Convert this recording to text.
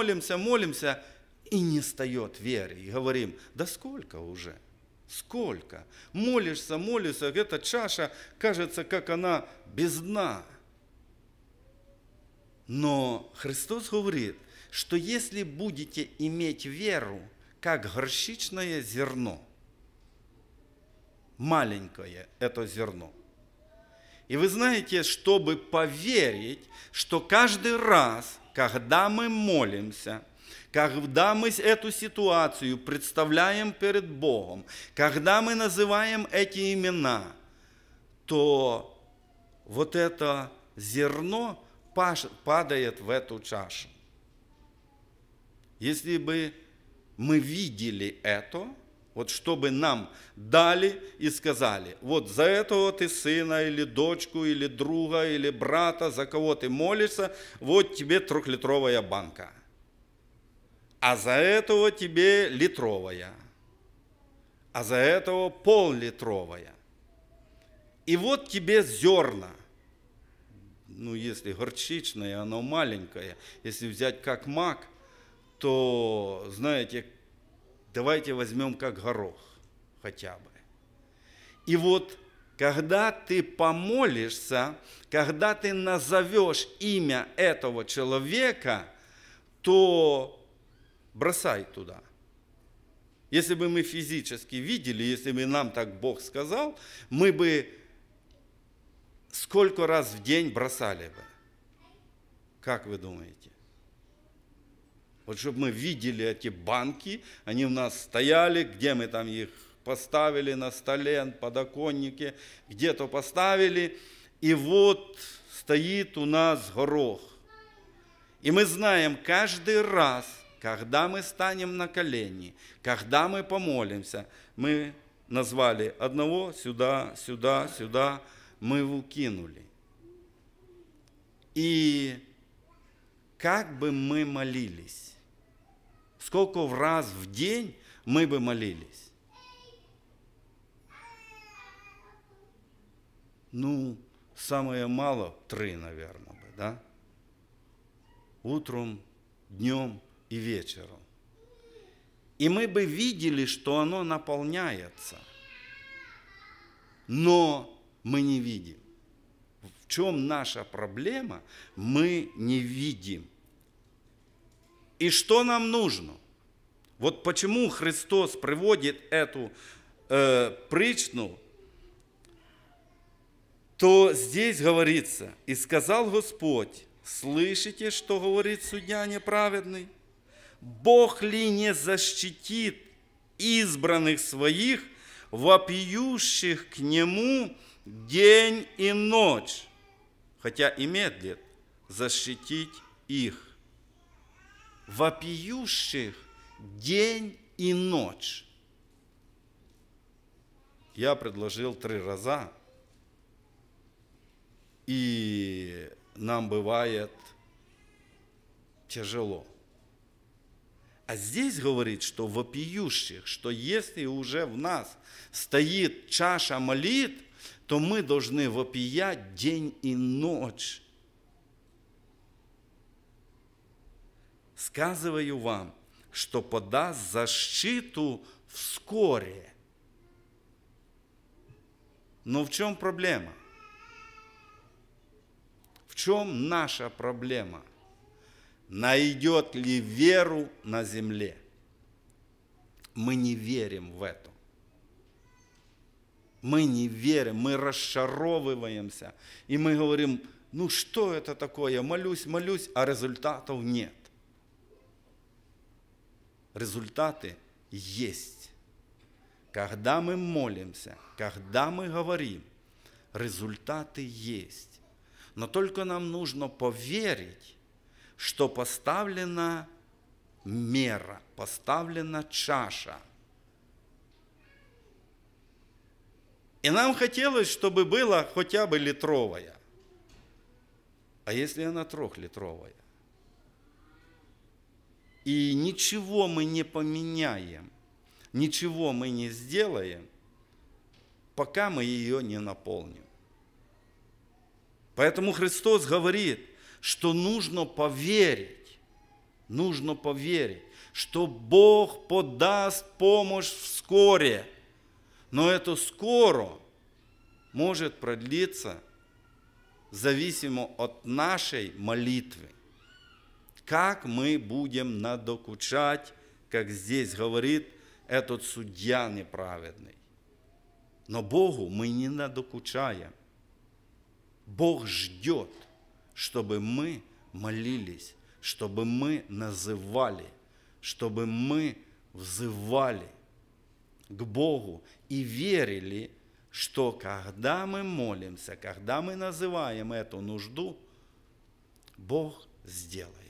молимся, молимся, и не встает веры. И говорим, да сколько уже? Сколько? Молишься, молишься, эта чаша кажется, как она без дна. Но Христос говорит, что если будете иметь веру, как горщичное зерно, маленькое это зерно – и вы знаете, чтобы поверить, что каждый раз, когда мы молимся, когда мы эту ситуацию представляем перед Богом, когда мы называем эти имена, то вот это зерно падает в эту чашу. Если бы мы видели это, вот чтобы нам дали и сказали, вот за этого ты сына или дочку, или друга, или брата, за кого ты молишься, вот тебе трехлитровая банка. А за этого тебе литровая. А за этого поллитровая. И вот тебе зерна. Ну, если горчичное, оно маленькое. Если взять как мак, то, знаете, Давайте возьмем как горох хотя бы. И вот когда ты помолишься, когда ты назовешь имя этого человека, то бросай туда. Если бы мы физически видели, если бы нам так Бог сказал, мы бы сколько раз в день бросали бы? Как вы думаете? Вот чтобы мы видели эти банки, они у нас стояли, где мы там их поставили на столе, на подоконнике, где-то поставили. И вот стоит у нас горох. И мы знаем каждый раз, когда мы станем на колени, когда мы помолимся, мы назвали одного сюда, сюда, сюда, мы его кинули. И как бы мы молились, сколько в раз в день мы бы молились? Ну, самое мало три, наверное, бы, да? Утром, днем и вечером. И мы бы видели, что оно наполняется. Но мы не видим. В чем наша проблема, мы не видим. И что нам нужно? Вот почему Христос приводит эту э, причину, то здесь говорится, «И сказал Господь, слышите, что говорит судья неправедный? Бог ли не защитит избранных своих, вопиющих к Нему день и ночь, хотя и медлит защитить их?» вопиющих день и ночь. Я предложил три раза, и нам бывает тяжело. А здесь говорит, что вопиющих, что если уже в нас стоит чаша молитв, то мы должны вопиять день и ночь сказываю вам, что подаст защиту вскоре. Но в чем проблема? В чем наша проблема? Найдет ли веру на земле? Мы не верим в это. Мы не верим, мы расшаровываемся. И мы говорим, ну что это такое? Молюсь, молюсь, а результатов нет результаты есть. Когда мы молимся, когда мы говорим, результаты есть. Но только нам нужно поверить, что поставлена мера, поставлена чаша. И нам хотелось, чтобы было хотя бы литровая. А если она трехлитровая? И ничего мы не поменяем, ничего мы не сделаем, пока мы ее не наполним. Поэтому Христос говорит, что нужно поверить, нужно поверить, что Бог подаст помощь вскоре, но это скоро может продлиться зависимо от нашей молитвы как мы будем надокучать, как здесь говорит этот судья неправедный. Но Богу мы не надокучаем. Бог ждет, чтобы мы молились, чтобы мы называли, чтобы мы взывали к Богу и верили, что когда мы молимся, когда мы называем эту нужду, Бог сделает.